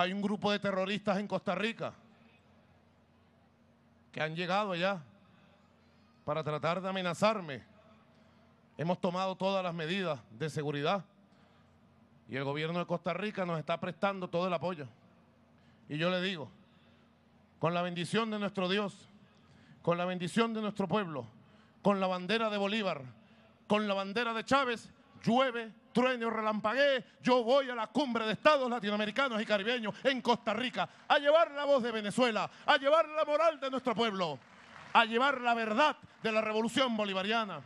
Hay un grupo de terroristas en Costa Rica que han llegado allá para tratar de amenazarme. Hemos tomado todas las medidas de seguridad y el gobierno de Costa Rica nos está prestando todo el apoyo. Y yo le digo, con la bendición de nuestro Dios, con la bendición de nuestro pueblo, con la bandera de Bolívar, con la bandera de Chávez, llueve truene yo voy a la cumbre de estados latinoamericanos y caribeños en Costa Rica a llevar la voz de Venezuela, a llevar la moral de nuestro pueblo, a llevar la verdad de la revolución bolivariana.